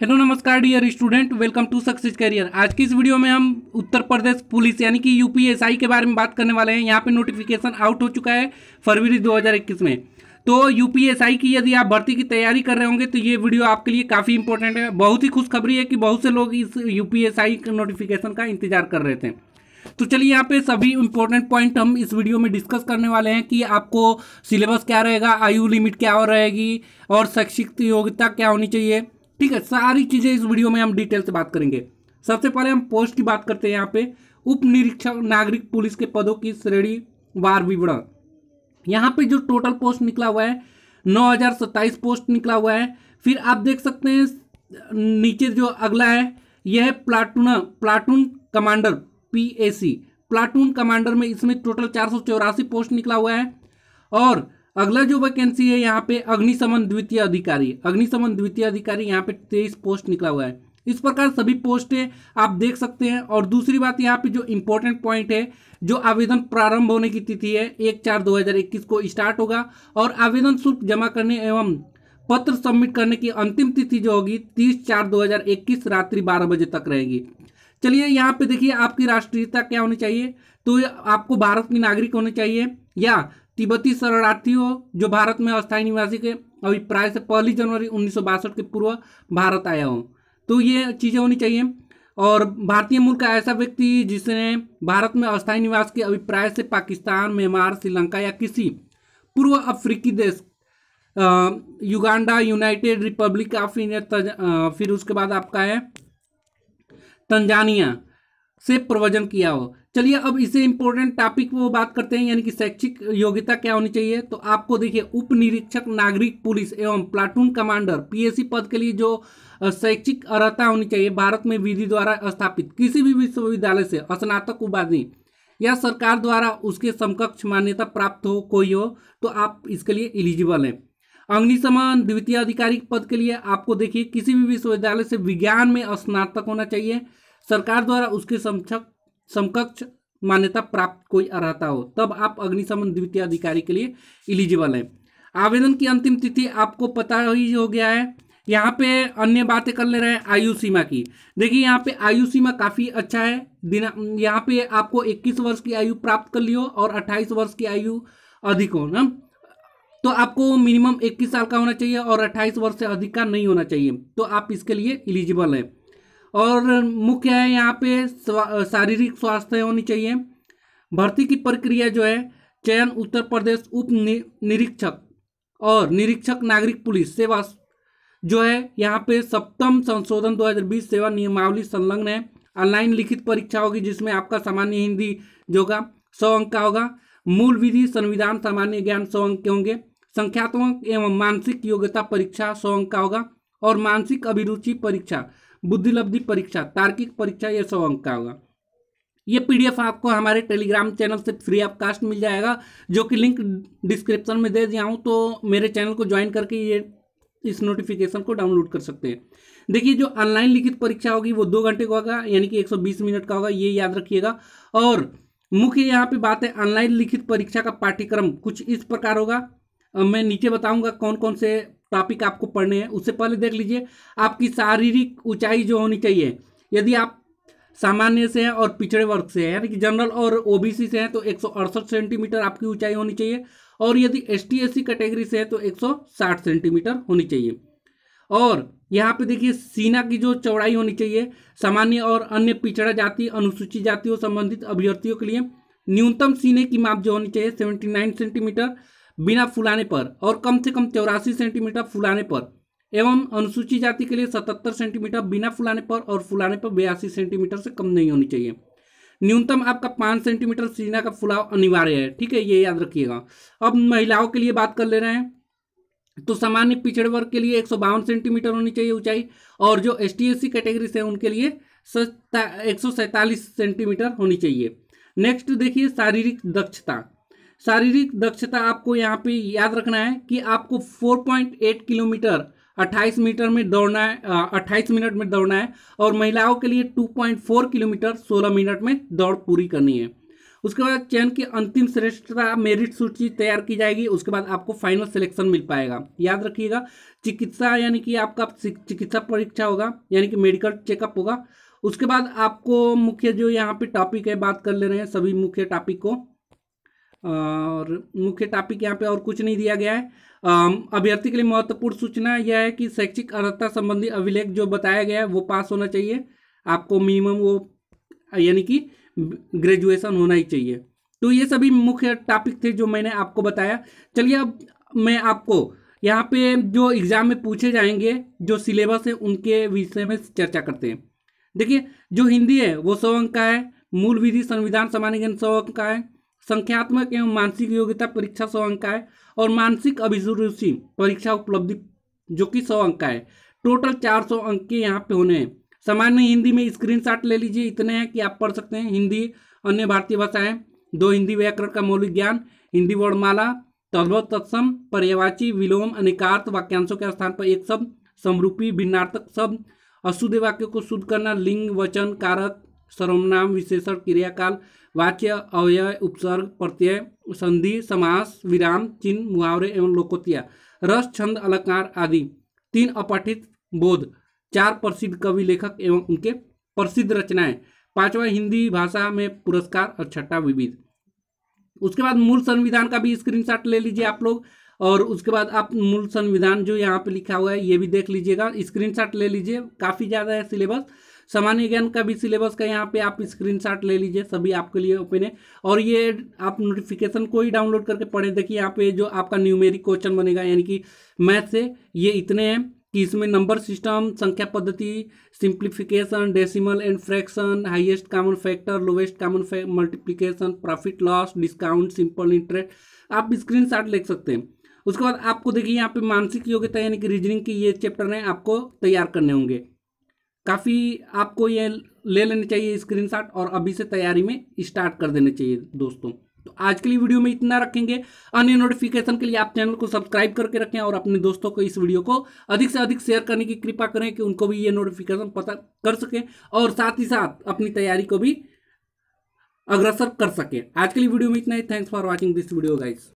hello नमस्कार dear student welcome to success career आज की इस वीडियो में हम उत्तर प्रदेश पुलिस यानी कि यूपीएसआई के बारे में बात करने वाले हैं यहाँ पे नोटिफिकेशन आउट हो चुका है फरवरी 2021 में तो यूपीएसआई की यदि आप भर्ती की तैयारी कर रहे होंगे तो ये वीडियो आपके लिए काफ़ी इंपॉर्टेंट है बहुत ही खुशखबरी है कि बहुत से लोग इस यूपीएसआई नोटिफिकेशन का इंतजार कर रहे थे तो चलिए यहाँ पे सभी इंपॉर्टेंट पॉइंट हम इस वीडियो में डिस्कस करने वाले हैं कि आपको सिलेबस क्या रहेगा आयु लिमिट क्या रहेगी और शैक्षिक योग्यता क्या होनी चाहिए ठीक है सारी चीज़ें इस वीडियो में हम डिटेल से बात करेंगे सबसे पहले हम पोस्ट की बात करते हैं यहाँ पे उप निरीक्षक नागरिक पुलिस के पदों की श्रेणी वार विवरण यहाँ पे जो टोटल पोस्ट निकला हुआ है नौ पोस्ट निकला हुआ है फिर आप देख सकते हैं नीचे जो अगला है यह है platoon platoon commander P platoon commander में इसमें टोटल चार पोस्ट निकला हुआ है और अगला जो वैकेंसी है यहाँ पे अग्निशमन द्वितीय अधिकारी अग्निशमन द्वितीय अधिकारी यहाँ पे तेईस पोस्ट निकला हुआ है इस प्रकार सभी पोस्टें आप देख सकते हैं और दूसरी बात यहाँ पे जो इम्पोर्टेंट पॉइंट है जो आवेदन प्रारंभ होने की तिथि है एक चार दो हजार इक्कीस को स्टार्ट होगा और आवेदन शुल्क जमा करने एवं पत्र सबमिट करने की अंतिम तिथि जो होगी तीस चार दो हजार इक्कीस रात्रि बारह बजे तक रहेगी चलिए यहाँ पे देखिए आपकी राष्ट्रीयता क्या होनी चाहिए तो आपको भारत की नागरिक होनी चाहिए या तिब्बती शरणार्थियों जो भारत में अस्थायी निवासी के अभी प्राय से पहली जनवरी उन्नीस के पूर्व भारत आया हो तो ये चीज़ें होनी चाहिए और भारतीय मूल का ऐसा व्यक्ति जिसने भारत में अस्थायी निवास के अभिप्राय से पाकिस्तान म्यांमार श्रीलंका या किसी पूर्व अफ्रीकी देश Uganda United Republic of India फिर उसके बाद आपका है तंजानिया से प्रवचन किया हो चलिए अब इसे इम्पोर्टेंट टॉपिक वो बात करते हैं यानी कि शैक्षिक योग्यता क्या होनी चाहिए तो आपको देखिए उप निरीक्षक नागरिक पुलिस एवं प्लाटून कमांडर पीएससी पद के लिए जो शैक्षिक अर्हता होनी चाहिए भारत में विधि द्वारा स्थापित किसी भी विश्वविद्यालय से स्नातक उपाधि या सरकार द्वारा उसके समकक्ष मान्यता प्राप्त हो कोई हो तो आप इसके लिए एलिजिबल हैं अग्निशमन द्वितीय अधिकारी पद के लिए आपको देखिए किसी भी विश्वविद्यालय से विज्ञान में स्नातक होना चाहिए सरकार द्वारा उसके समक्षक समकक्ष मान्यता प्राप्त कोई अर्ता हो तब आप अग्निशमन द्वितीय अधिकारी के लिए इलिजिबल हैं आवेदन की अंतिम तिथि आपको पता ही हो गया है यहाँ पे अन्य बातें कर ले रहे हैं आयु सीमा की देखिए यहाँ पे आयु सीमा काफ़ी अच्छा है बिना यहाँ पे आपको 21 वर्ष की आयु प्राप्त कर लियो और 28 वर्ष की आयु अधिक हो ना तो आपको मिनिमम 21 साल का होना चाहिए और 28 वर्ष से अधिक का नहीं होना चाहिए तो आप इसके लिए इलिजिबल हैं और मुख्य है यहाँ पे शारीरिक स्वास्थ्य होनी चाहिए भर्ती की प्रक्रिया जो है चयन उत्तर प्रदेश उप निरीक्षक और निरीक्षक नागरिक पुलिस सेवा जो है यहाँ पे सप्तम संशोधन 2020 सेवा नियमावली संलग्न है ऑनलाइन लिखित परीक्षा होगी जिसमें आपका सामान्य हिंदी जो होगा सौ अंक का होगा मूल विधि संविधान सामान्य ज्ञान सौ अंक के होंगे संख्यात्मक एवं मानसिक योग्यता परीक्षा सौ अंक का होगा और मानसिक अभिरुचि परीक्षा बुद्धिलब्धि परीक्षा तार्किक परीक्षा यह सौ अंक का होगा ये पीडीएफ आपको हमारे टेलीग्राम चैनल से फ्री ऑफ कास्ट मिल जाएगा जो कि लिंक डिस्क्रिप्शन में दे दिया हूँ तो मेरे चैनल को ज्वाइन करके ये इस नोटिफिकेशन को डाउनलोड कर सकते हैं देखिए जो ऑनलाइन लिखित परीक्षा होगी वो दो घंटे का होगा यानी कि 120 मिनट का होगा ये याद रखिएगा और मुख्य यहाँ पे बात है ऑनलाइन लिखित परीक्षा का पाठ्यक्रम कुछ इस प्रकार होगा मैं नीचे बताऊंगा कौन कौन से टॉपिक आपको पढ़ने हैं उससे पहले देख लीजिए आपकी शारीरिक ऊंचाई जो होनी चाहिए यदि आप सामान्य से हैं और पिछड़े वर्ग से हैं यानी कि जनरल और ओबीसी से हैं तो एक सेंटीमीटर आपकी ऊंचाई होनी चाहिए और यदि एस टी कैटेगरी से है तो 160 सेंटीमीटर होनी चाहिए और यहाँ पे देखिए सीना की जो चौड़ाई होनी चाहिए सामान्य और अन्य पिछड़ा जाति अनुसूचित जातियों संबंधित अभ्यर्थियों के लिए न्यूनतम सीने की माप जो होनी चाहिए नाइन सेंटीमीटर बिना फुलाने पर और कम से कम चौरासी सेंटीमीटर फुलाने पर एवं अनुसूचित जाति के लिए 77 सेंटीमीटर बिना फुलाने पर और फुलाने पर बयासी सेंटीमीटर से कम नहीं होनी चाहिए न्यूनतम आपका पाँच सेंटीमीटर सीना का फुलाव अनिवार्य है ठीक है ये याद रखिएगा अब महिलाओं के लिए बात कर ले रहे हैं तो सामान्य पिछड़े वर्ग के लिए एक सेंटीमीटर होनी चाहिए ऊंचाई और जो एस टी कैटेगरी से उनके लिए एक सेंटीमीटर होनी चाहिए नेक्स्ट देखिए शारीरिक दक्षता शारीरिक दक्षता आपको यहाँ पे याद रखना है कि आपको 4.8 किलोमीटर 28 मीटर में दौड़ना है अट्ठाईस मिनट में दौड़ना है और महिलाओं के लिए 2.4 किलोमीटर 16 मिनट में दौड़ पूरी करनी है उसके बाद चयन की अंतिम श्रेष्ठता मेरिट सूची तैयार की जाएगी उसके बाद आपको फाइनल सिलेक्शन मिल पाएगा याद रखिएगा चिकित्सा यानी कि आपका चिकित्सा परीक्षा होगा यानी कि मेडिकल चेकअप होगा उसके बाद आपको मुख्य जो यहाँ पे टॉपिक है बात कर ले रहे हैं सभी मुख्य टॉपिक को और मुख्य टॉपिक यहाँ पे और कुछ नहीं दिया गया है अभ्यर्थी के लिए महत्वपूर्ण सूचना यह है कि शैक्षिक अर्हता संबंधी अभिलेख जो बताया गया है वो पास होना चाहिए आपको मिनिमम वो यानी कि ग्रेजुएशन होना ही चाहिए तो ये सभी मुख्य टॉपिक थे जो मैंने आपको बताया चलिए अब मैं आपको यहाँ पे जो एग्ज़ाम में पूछे जाएंगे जो सिलेबस है उनके विषय में चर्चा करते हैं देखिए जो हिंदी है वो सौ अंक का है मूल विधि संविधान सामान्य ज्ञान सौ अंक का है संख्यात्मक एवं मानसिक योग्यता परीक्षा सौ अंक का है और मानसिक अभिरुचि परीक्षा उपलब्धि जो कि सौ अंक का है टोटल चार सौ अंक के यहाँ पे होने हैं सामान्य हिंदी में शॉट ले लीजिए इतने हैं कि आप पढ़ सकते हैं हिंदी अन्य भारतीय भाषाएं दो हिंदी व्याकरण का मौलिक ज्ञान हिंदी वर्णमाला तद्भव तत्सम पर्यावाची विलोम अनेकार्थ वाक्यांशों के स्थान पर एक शब्द समरूपी भिन्नार्थक शब्द अशुद्ध वाक्यों को शुद्ध करना लिंग वचन कारक सर्वनाम विशेषण क्रियाकाल वाक्य अवयव उपसर्ग प्रत्यय संधि समास विराम चिन्ह मुहावरे एवं लोकोतिया रस छंद अलंकार आदि तीन अपठित बोध चार प्रसिद्ध कवि लेखक एवं उनके प्रसिद्ध रचनाएं पांचवा हिंदी भाषा में पुरस्कार और छठा विविध उसके बाद मूल संविधान का भी स्क्रीनशॉट ले लीजिए आप लोग और उसके बाद आप मूल संविधान जो यहाँ पे लिखा हुआ है ये भी देख लीजिएगा स्क्रीनशॉट ले लीजिए काफ़ी ज़्यादा है सिलेबस सामान्य ज्ञान का भी सिलेबस का यहाँ पे आप स्क्रीन ले लीजिए सभी आपके लिए ओपन है और ये आप नोटिफिकेशन को ही डाउनलोड करके पढ़ें देखिए यहाँ पे जो आपका न्यूमेरिक क्वेश्चन बनेगा यानी कि मैथ से ये इतने हैं कि इसमें नंबर सिस्टम संख्या पद्धति simplification decimal and fraction highest common factor lowest common multiplication profit loss discount simple interest आप स्क्रीन लिख सकते हैं उसके बाद आपको देखिए यहाँ पे मानसिक योग्यता यानी कि रीजनिंग की ये चैप्टर हैं आपको तैयार करने होंगे काफ़ी आपको ये ले लेने चाहिए स्क्रीनशॉट और अभी से तैयारी में स्टार्ट कर देने चाहिए दोस्तों तो आज के लिए वीडियो में इतना रखेंगे अन्य नोटिफिकेशन के लिए आप चैनल को सब्सक्राइब करके रखें और अपने दोस्तों को इस वीडियो को अधिक से अधिक शेयर करने की कृपा करें कि उनको भी ये नोटिफिकेशन पता कर सकें और साथ ही साथ अपनी तैयारी को भी अग्रसर कर सकें आज के लिए वीडियो में इतना ही thanks for watching this video guys